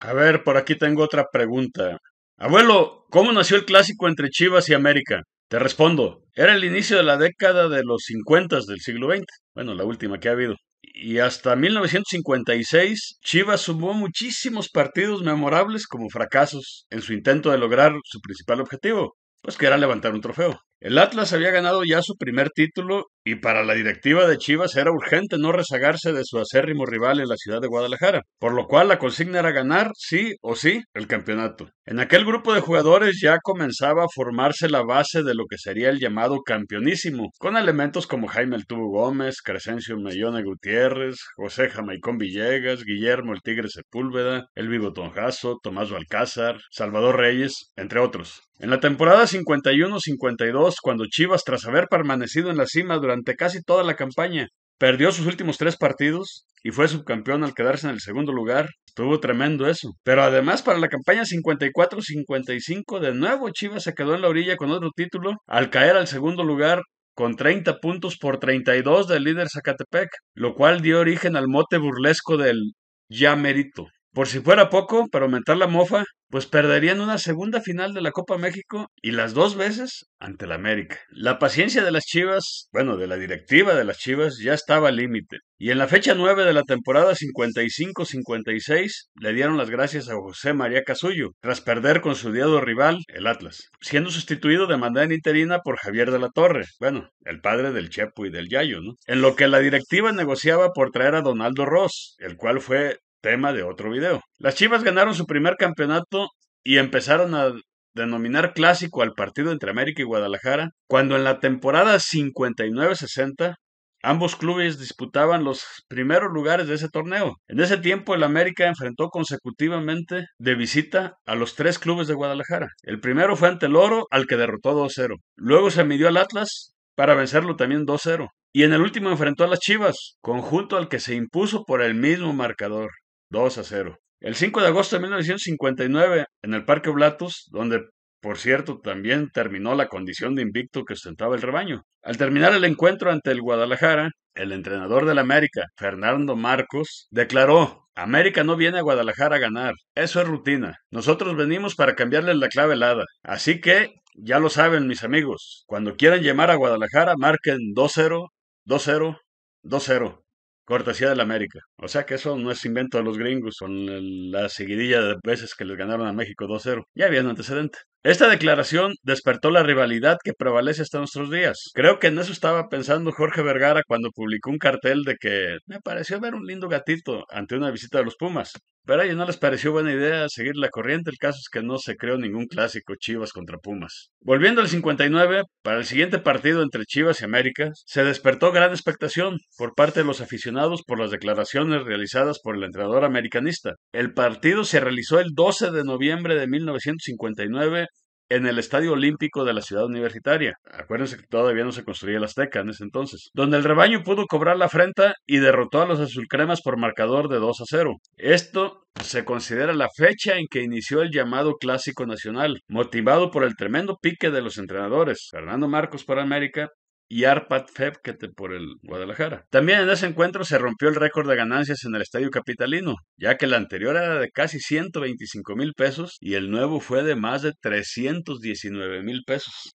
A ver, por aquí tengo otra pregunta. Abuelo, ¿cómo nació el clásico entre Chivas y América? Te respondo, era el inicio de la década de los 50 del siglo XX, bueno, la última que ha habido. Y hasta 1956, Chivas sumó muchísimos partidos memorables como fracasos en su intento de lograr su principal objetivo, pues que era levantar un trofeo. El Atlas había ganado ya su primer título y para la directiva de Chivas era urgente no rezagarse de su acérrimo rival en la ciudad de Guadalajara, por lo cual la consigna era ganar, sí o sí, el campeonato. En aquel grupo de jugadores ya comenzaba a formarse la base de lo que sería el llamado campeonísimo, con elementos como Jaime El Tubo Gómez, Crescencio mellón Gutiérrez, José Jamaicón Villegas, Guillermo El Tigre Sepúlveda, El Vivo Tomás Alcázar, Salvador Reyes, entre otros. En la temporada 51-52, cuando Chivas, tras haber permanecido en la cima durante durante casi toda la campaña. Perdió sus últimos tres partidos y fue subcampeón al quedarse en el segundo lugar. Estuvo tremendo eso. Pero además para la campaña 54-55 de nuevo Chivas se quedó en la orilla con otro título al caer al segundo lugar con 30 puntos por 32 del líder Zacatepec, lo cual dio origen al mote burlesco del ya merito. Por si fuera poco, para aumentar la mofa, pues perderían una segunda final de la Copa México y las dos veces ante la América. La paciencia de las Chivas, bueno, de la directiva de las Chivas, ya estaba al límite. Y en la fecha 9 de la temporada 55-56 le dieron las gracias a José María Casullo, tras perder con su diado rival, el Atlas, siendo sustituido de manera interina por Javier de la Torre, bueno, el padre del Chepo y del Yayo, ¿no? En lo que la directiva negociaba por traer a Donaldo Ross, el cual fue tema de otro video. Las Chivas ganaron su primer campeonato y empezaron a denominar clásico al partido entre América y Guadalajara, cuando en la temporada 59-60 ambos clubes disputaban los primeros lugares de ese torneo. En ese tiempo el América enfrentó consecutivamente de visita a los tres clubes de Guadalajara. El primero fue ante el Oro, al que derrotó 2-0. Luego se midió al Atlas para vencerlo también 2-0. Y en el último enfrentó a las Chivas, conjunto al que se impuso por el mismo marcador. 2 a 0. El 5 de agosto de 1959, en el Parque Oblatos, donde por cierto, también terminó la condición de invicto que ostentaba el rebaño. Al terminar el encuentro ante el Guadalajara, el entrenador del América, Fernando Marcos, declaró, América no viene a Guadalajara a ganar, eso es rutina. Nosotros venimos para cambiarles la clave helada. Así que, ya lo saben mis amigos, cuando quieran llamar a Guadalajara, marquen 2-0, 2-0, 2-0. Cortesía la América. O sea que eso no es invento de los gringos con la seguidilla de veces que les ganaron a México 2-0. Ya había un antecedente. Esta declaración despertó la rivalidad que prevalece hasta nuestros días. Creo que en eso estaba pensando Jorge Vergara cuando publicó un cartel de que me pareció ver un lindo gatito ante una visita de los Pumas. Pero a ellos no les pareció buena idea seguir la corriente, el caso es que no se creó ningún clásico Chivas contra Pumas. Volviendo al 59, para el siguiente partido entre Chivas y América, se despertó gran expectación por parte de los aficionados por las declaraciones realizadas por el entrenador americanista. El partido se realizó el 12 de noviembre de 1959 en el Estadio Olímpico de la Ciudad Universitaria. Acuérdense que todavía no se construía el Azteca en ese entonces, donde el rebaño pudo cobrar la afrenta y derrotó a los azulcremas por marcador de 2 a 0. Esto se considera la fecha en que inició el llamado Clásico Nacional, motivado por el tremendo pique de los entrenadores, Fernando Marcos para América y Arpad Febkete por el Guadalajara. También en ese encuentro se rompió el récord de ganancias en el Estadio Capitalino, ya que el anterior era de casi 125 mil pesos y el nuevo fue de más de 319 mil pesos.